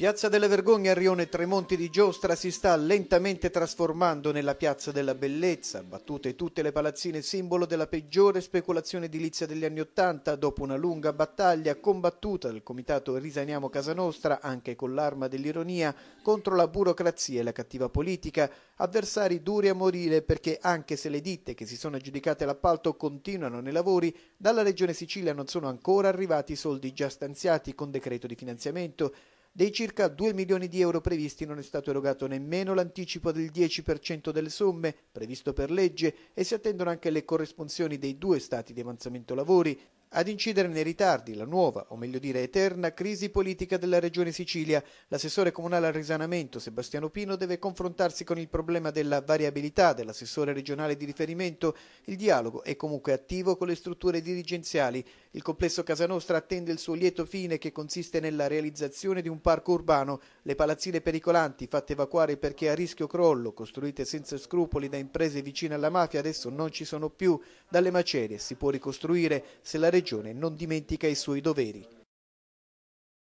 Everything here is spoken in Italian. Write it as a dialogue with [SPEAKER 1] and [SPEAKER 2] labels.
[SPEAKER 1] Piazza delle Vergogne a Rione Tremonti di Giostra si sta lentamente trasformando nella Piazza della Bellezza, battute tutte le palazzine simbolo della peggiore speculazione edilizia degli anni Ottanta, dopo una lunga battaglia combattuta dal comitato Risaniamo Casa Nostra, anche con l'arma dell'ironia, contro la burocrazia e la cattiva politica, avversari duri a morire perché anche se le ditte che si sono aggiudicate l'appalto continuano nei lavori, dalla Regione Sicilia non sono ancora arrivati i soldi già stanziati con decreto di finanziamento, dei circa 2 milioni di euro previsti non è stato erogato nemmeno l'anticipo del 10% delle somme previsto per legge e si attendono anche le corresponsioni dei due stati di avanzamento lavori ad incidere nei ritardi la nuova, o meglio dire eterna, crisi politica della regione Sicilia, l'assessore comunale al risanamento Sebastiano Pino deve confrontarsi con il problema della variabilità dell'assessore regionale di riferimento, il dialogo è comunque attivo con le strutture dirigenziali, il complesso Casa Nostra attende il suo lieto fine che consiste nella realizzazione di un parco urbano, le palazzine pericolanti fatte evacuare perché a rischio crollo, costruite senza scrupoli da imprese vicine alla mafia adesso non ci sono più, dalle macerie si può ricostruire se la regione Regione non dimentica i suoi doveri.